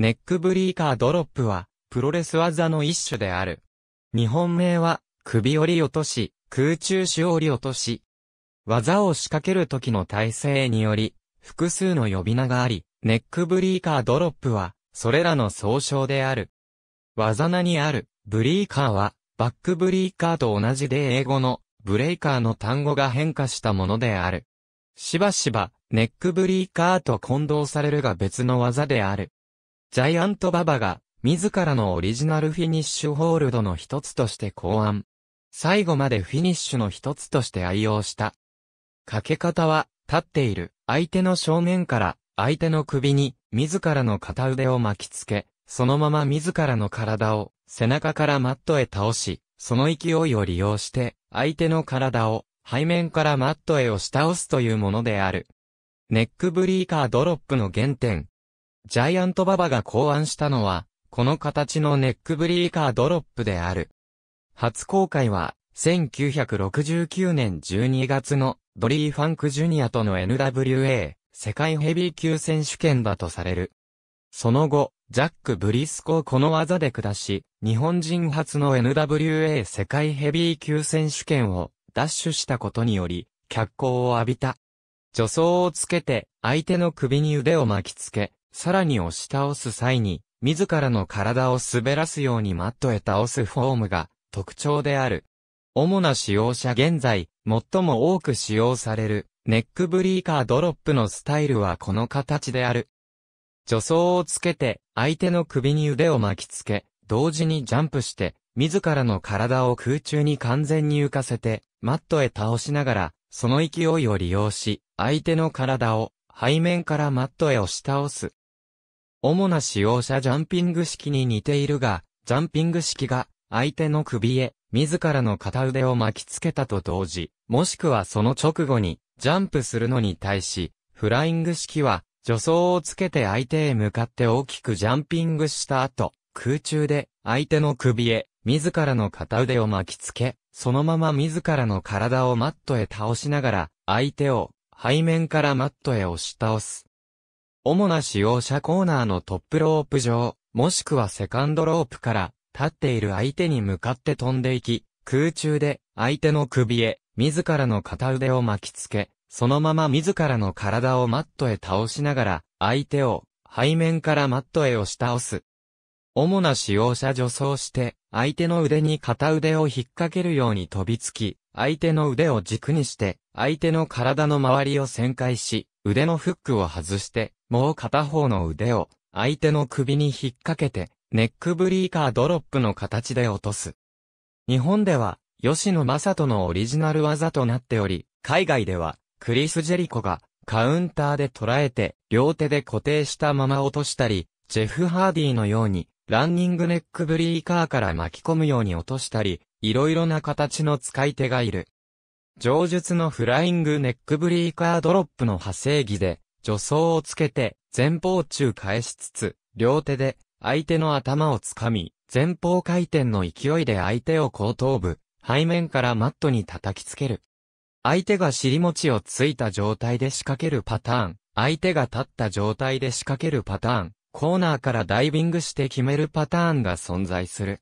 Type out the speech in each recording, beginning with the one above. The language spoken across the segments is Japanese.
ネックブリーカードロップは、プロレス技の一種である。日本名は、首折り落とし、空中手折り落とし。技を仕掛ける時の体勢により、複数の呼び名があり、ネックブリーカードロップは、それらの総称である。技名にある、ブリーカーは、バックブリーカーと同じで英語の、ブレイカーの単語が変化したものである。しばしば、ネックブリーカーと混同されるが別の技である。ジャイアントババが、自らのオリジナルフィニッシュホールドの一つとして考案。最後までフィニッシュの一つとして愛用した。かけ方は、立っている相手の正面から相手の首に自らの片腕を巻きつけ、そのまま自らの体を背中からマットへ倒し、その勢いを利用して相手の体を背面からマットへ押し倒すというものである。ネックブリーカードロップの原点、ジャイアントババが考案したのは、この形のネックブリーカードロップである。初公開は、1969年12月のドリー・ファンク・ジュニアとの NWA 世界ヘビー級選手権だとされる。その後、ジャック・ブリスコをこの技で下し、日本人初の NWA 世界ヘビー級選手権を奪取したことにより、脚光を浴びた。助走をつけて、相手の首に腕を巻きつけ、さらに押し倒す際に、自らの体を滑らすようにマットへ倒すフォームが特徴である。主な使用者現在、最も多く使用される、ネックブリーカードロップのスタイルはこの形である。助走をつけて、相手の首に腕を巻きつけ、同時にジャンプして、自らの体を空中に完全に浮かせて、マットへ倒しながら、その勢いを利用し、相手の体を背面からマットへ押し倒す。主な使用者ジャンピング式に似ているが、ジャンピング式が相手の首へ自らの片腕を巻きつけたと同時、もしくはその直後にジャンプするのに対し、フライング式は助走をつけて相手へ向かって大きくジャンピングした後、空中で相手の首へ自らの片腕を巻きつけ、そのまま自らの体をマットへ倒しながら、相手を背面からマットへ押し倒す。主な使用者コーナーのトップロープ上、もしくはセカンドロープから立っている相手に向かって飛んでいき、空中で相手の首へ自らの片腕を巻きつけ、そのまま自らの体をマットへ倒しながら、相手を背面からマットへ押し倒す。主な使用者助走して、相手の腕に片腕を引っ掛けるように飛びつき、相手の腕を軸にして、相手の体の周りを旋回し、腕のフックを外して、もう片方の腕を、相手の首に引っ掛けて、ネックブリーカードロップの形で落とす。日本では、吉野正人のオリジナル技となっており、海外では、クリス・ジェリコが、カウンターで捉えて、両手で固定したまま落としたり、ジェフ・ハーディのように、ランニングネックブリーカーから巻き込むように落としたり、いろいろな形の使い手がいる。上述のフライングネックブリーカードロップの派生技で、助走をつけて、前方中返しつつ、両手で、相手の頭をつかみ、前方回転の勢いで相手を後頭部、背面からマットに叩きつける。相手が尻餅をついた状態で仕掛けるパターン、相手が立った状態で仕掛けるパターン、コーナーからダイビングして決めるパターンが存在する。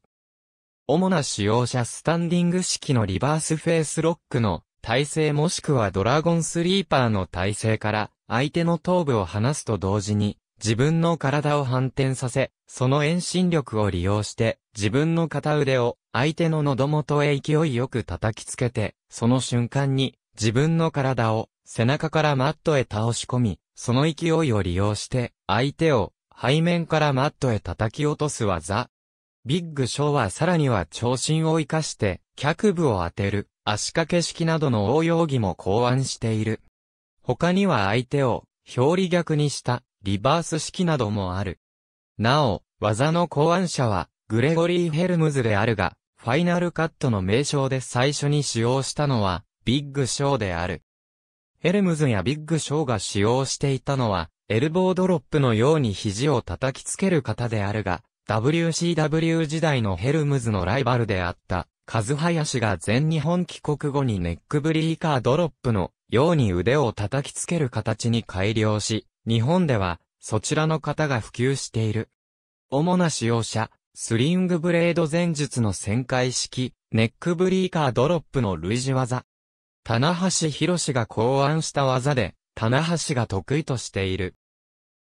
主な使用者スタンディング式のリバースフェイスロックの体勢もしくはドラゴンスリーパーの体勢から相手の頭部を離すと同時に自分の体を反転させ、その遠心力を利用して自分の片腕を相手の喉元へ勢いよく叩きつけて、その瞬間に自分の体を背中からマットへ倒し込み、その勢いを利用して相手を背面からマットへ叩き落とす技ビッグショーはさらには長身を生かして、脚部を当てる、足掛け式などの応用技も考案している。他には相手を、表裏逆にした、リバース式などもある。なお、技の考案者は、グレゴリー・ヘルムズであるが、ファイナルカットの名称で最初に使用したのは、ビッグショーである。ヘルムズやビッグショーが使用していたのは、エルボードロップのように肘を叩きつける型であるが、WCW 時代のヘルムズのライバルであった、カズハヤシが全日本帰国後にネックブリーカードロップのように腕を叩きつける形に改良し、日本ではそちらの方が普及している。主な使用者、スリングブレード前述の旋回式、ネックブリーカードロップの類似技。棚橋博士が考案した技で、棚橋が得意としている。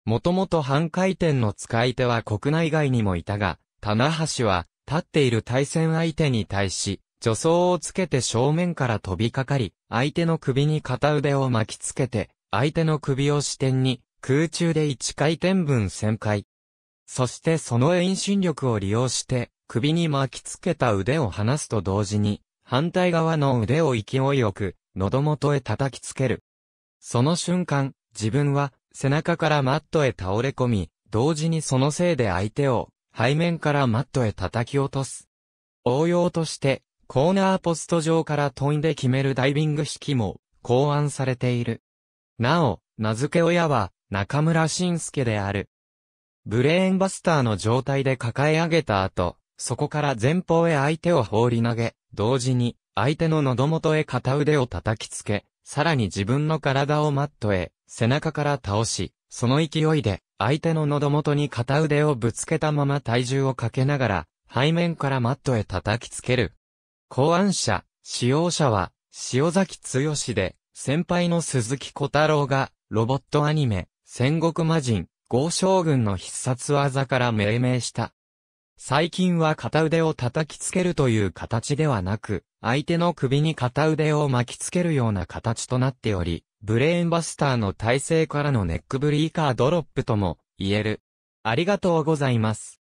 もともと半回転の使い手は国内外にもいたが、棚橋は、立っている対戦相手に対し、助走をつけて正面から飛びかかり、相手の首に片腕を巻きつけて、相手の首を支点に、空中で1回転分旋回。そしてその遠心力を利用して、首に巻きつけた腕を離すと同時に、反対側の腕を勢いよく、喉元へ叩きつける。その瞬間、自分は、背中からマットへ倒れ込み、同時にそのせいで相手を背面からマットへ叩き落とす。応用として、コーナーポスト上から飛んで決めるダイビング式も考案されている。なお、名付け親は中村晋介である。ブレーンバスターの状態で抱え上げた後、そこから前方へ相手を放り投げ、同時に相手の喉元へ片腕を叩きつけ、さらに自分の体をマットへ背中から倒し、その勢いで、相手の喉元に片腕をぶつけたまま体重をかけながら、背面からマットへ叩きつける。考案者、使用者は、塩崎剛で、先輩の鈴木小太郎が、ロボットアニメ、戦国魔人、豪将軍の必殺技から命名した。最近は片腕を叩きつけるという形ではなく、相手の首に片腕を巻きつけるような形となっており、ブレーンバスターの体勢からのネックブリーカードロップとも言える。ありがとうございます。